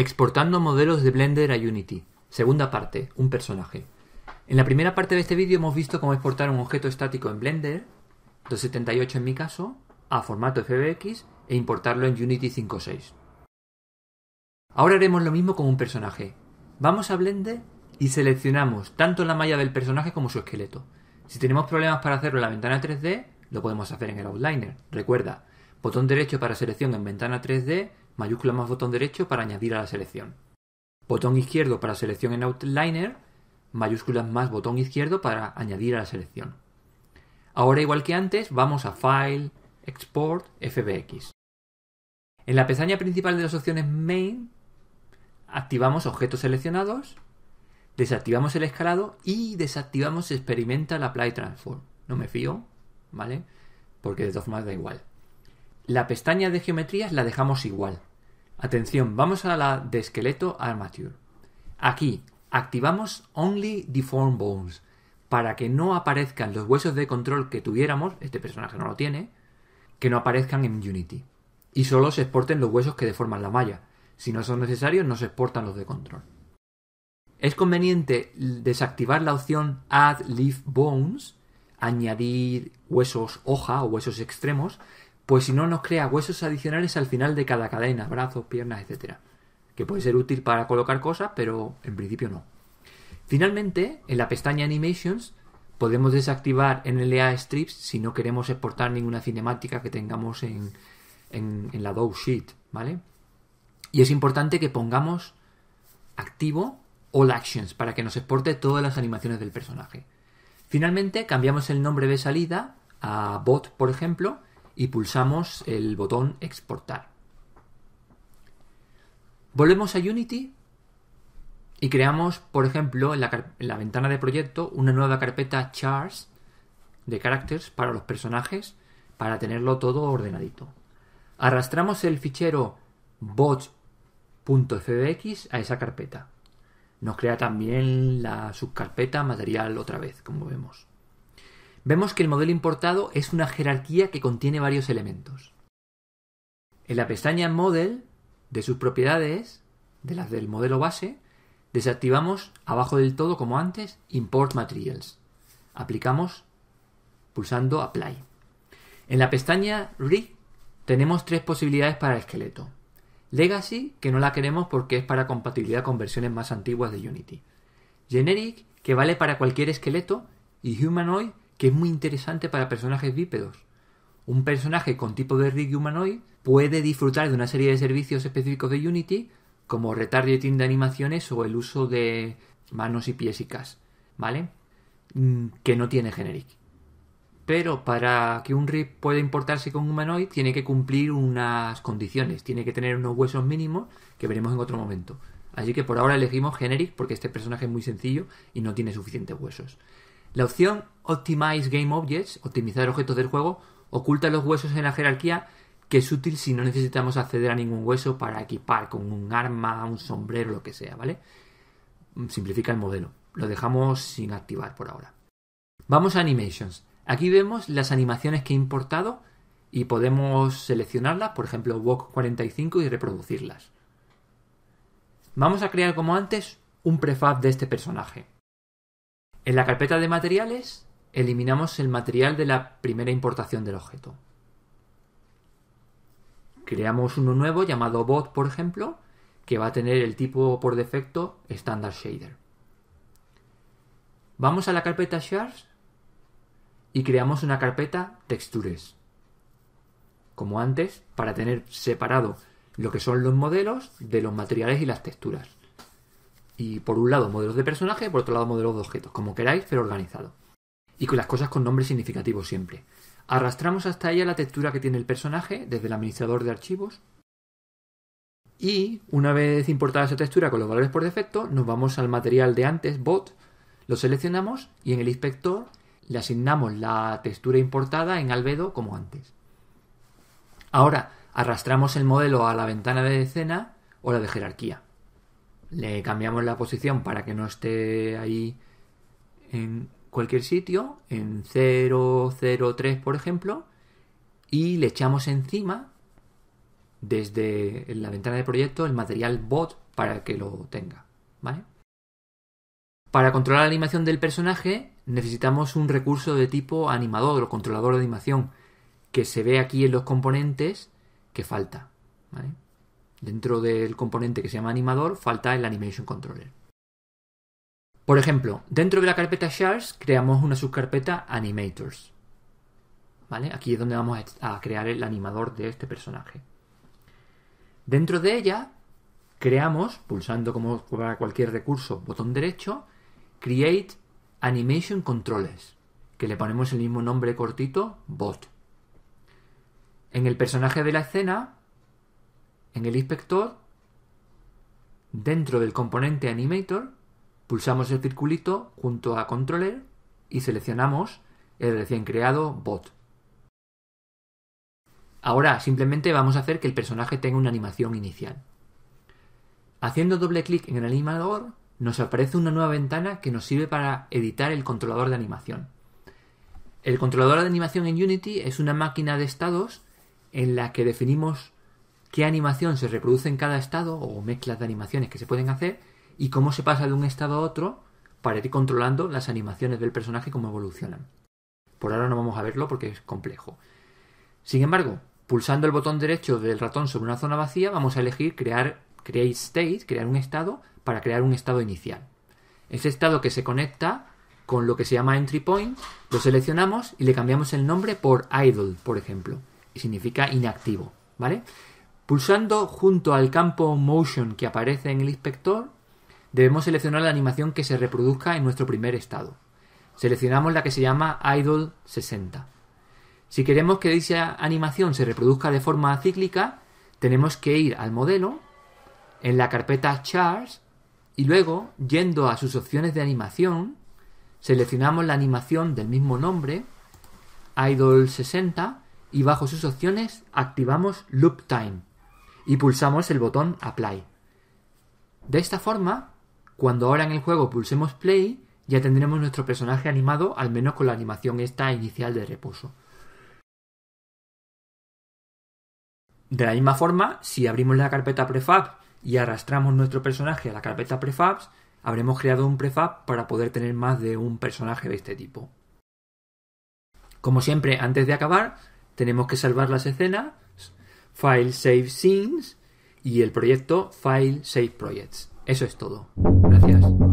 Exportando modelos de Blender a Unity. Segunda parte, un personaje. En la primera parte de este vídeo hemos visto cómo exportar un objeto estático en Blender, 278 en mi caso, a formato FBX e importarlo en Unity 5.6. Ahora haremos lo mismo con un personaje. Vamos a Blender y seleccionamos tanto la malla del personaje como su esqueleto. Si tenemos problemas para hacerlo en la ventana 3D, lo podemos hacer en el Outliner. Recuerda, botón derecho para selección en ventana 3D mayúscula más botón derecho para añadir a la selección. Botón izquierdo para selección en Outliner, mayúsculas más botón izquierdo para añadir a la selección. Ahora, igual que antes, vamos a File, Export, FBX. En la pestaña principal de las opciones Main, activamos objetos seleccionados, desactivamos el escalado y desactivamos Experimental Apply Transform. No me fío, ¿vale? Porque de todas formas da igual. La pestaña de geometrías la dejamos igual. Atención, vamos a la de esqueleto armature. Aquí activamos Only Deform Bones para que no aparezcan los huesos de control que tuviéramos, este personaje no lo tiene, que no aparezcan en Unity. Y solo se exporten los huesos que deforman la malla. Si no son necesarios, no se exportan los de control. Es conveniente desactivar la opción Add Leaf Bones, añadir huesos hoja o huesos extremos, pues si no nos crea huesos adicionales al final de cada cadena, brazos, piernas, etc. Que puede ser útil para colocar cosas, pero en principio no. Finalmente, en la pestaña Animations podemos desactivar NLA Strips si no queremos exportar ninguna cinemática que tengamos en, la DOW Sheet, ¿vale? Y es importante que pongamos activo All Actions para que nos exporte todas las animaciones del personaje. Finalmente, cambiamos el nombre de salida a Bot, por ejemplo, y pulsamos el botón exportar. Volvemos a Unity y creamos, por ejemplo, en la, ventana de proyecto una nueva carpeta chars de caracteres para los personajes para tenerlo todo ordenadito. Arrastramos el fichero bot.fbx a esa carpeta. Nos crea también la subcarpeta material otra vez, como vemos vemos que el modelo importado es una jerarquía que contiene varios elementos. En la pestaña Model, de sus propiedades, de las del modelo base, desactivamos abajo del todo, como antes, Import Materials. Aplicamos pulsando Apply. En la pestaña Rig tenemos tres posibilidades para el esqueleto. Legacy, que no la queremos porque es para compatibilidad con versiones más antiguas de Unity. Generic, que vale para cualquier esqueleto. Y Humanoid, que es muy interesante para personajes bípedos. Un personaje con tipo de rig humanoid puede disfrutar de una serie de servicios específicos de Unity, como retargeting de animaciones o el uso de manos y pies y cas, ¿vale? Mm, que no tiene generic. Pero para que un rig pueda importarse con humanoid, tiene que cumplir unas condiciones, tiene que tener unos huesos mínimos que veremos en otro momento. Así que por ahora elegimos generic porque este personaje es muy sencillo y no tiene suficientes huesos. La opción Optimize Game Objects, optimizar objetos del juego, oculta los huesos en la jerarquía que es útil si no necesitamos acceder a ningún hueso para equipar con un arma, un sombrero, lo que sea, ¿vale? Simplifica el modelo. Lo dejamos sin activar por ahora. Vamos a Animations. Aquí vemos las animaciones que he importado y podemos seleccionarlas, por ejemplo, Walk 45 y reproducirlas. Vamos a crear como antes un prefab de este personaje. En la carpeta de materiales eliminamos el material de la primera importación del objeto. Creamos uno nuevo llamado bot, por ejemplo, que va a tener el tipo por defecto Standard Shader. Vamos a la carpeta Shards y creamos una carpeta Textures. Como antes, para tener separado lo que son los modelos de los materiales y las texturas. Y por un lado modelos de personaje, por otro lado modelos de objetos, como queráis, pero organizado. Y con las cosas con nombres significativos siempre. Arrastramos hasta ella la textura que tiene el personaje desde el administrador de archivos. Y una vez importada esa textura con los valores por defecto, nos vamos al material de antes, bot, lo seleccionamos y en el inspector le asignamos la textura importada en albedo como antes. Ahora arrastramos el modelo a la ventana de escena o la de jerarquía le cambiamos la posición para que no esté ahí en cualquier sitio, en 003 por ejemplo, y le echamos encima desde la ventana de proyecto el material bot para que lo tenga, ¿vale? Para controlar la animación del personaje necesitamos un recurso de tipo animador o controlador de animación que se ve aquí en los componentes que falta, ¿vale? Dentro del componente que se llama animador falta el animation controller. Por ejemplo, dentro de la carpeta shards creamos una subcarpeta animators. ¿Vale? Aquí es donde vamos a crear el animador de este personaje. Dentro de ella creamos, pulsando como para cualquier recurso, botón derecho, create animation controllers, que le ponemos el mismo nombre cortito, bot. En el personaje de la escena en el inspector, dentro del componente Animator, pulsamos el circulito junto a Controller y seleccionamos el recién creado bot. Ahora simplemente vamos a hacer que el personaje tenga una animación inicial. Haciendo doble clic en el animador, nos aparece una nueva ventana que nos sirve para editar el controlador de animación. El controlador de animación en Unity es una máquina de estados en la que definimos qué animación se reproduce en cada estado o mezclas de animaciones que se pueden hacer y cómo se pasa de un estado a otro para ir controlando las animaciones del personaje cómo evolucionan. Por ahora no vamos a verlo porque es complejo. Sin embargo, pulsando el botón derecho del ratón sobre una zona vacía, vamos a elegir crear create state, crear un estado para crear un estado inicial. Ese estado que se conecta con lo que se llama entry point, lo seleccionamos y le cambiamos el nombre por idle, por ejemplo, y significa inactivo, ¿vale? Pulsando junto al campo Motion que aparece en el inspector, debemos seleccionar la animación que se reproduzca en nuestro primer estado. Seleccionamos la que se llama Idle 60. Si queremos que dicha animación se reproduzca de forma cíclica, tenemos que ir al modelo, en la carpeta Chars, y luego, yendo a sus opciones de animación, seleccionamos la animación del mismo nombre, Idle 60, y bajo sus opciones activamos Loop Time y pulsamos el botón Apply. De esta forma, cuando ahora en el juego pulsemos Play, ya tendremos nuestro personaje animado, al menos con la animación esta inicial de reposo. De la misma forma, si abrimos la carpeta prefab y arrastramos nuestro personaje a la carpeta prefabs, habremos creado un prefab para poder tener más de un personaje de este tipo. Como siempre, antes de acabar, tenemos que salvar las escenas File Save Scenes y el proyecto File Save Projects. Eso es todo. Gracias.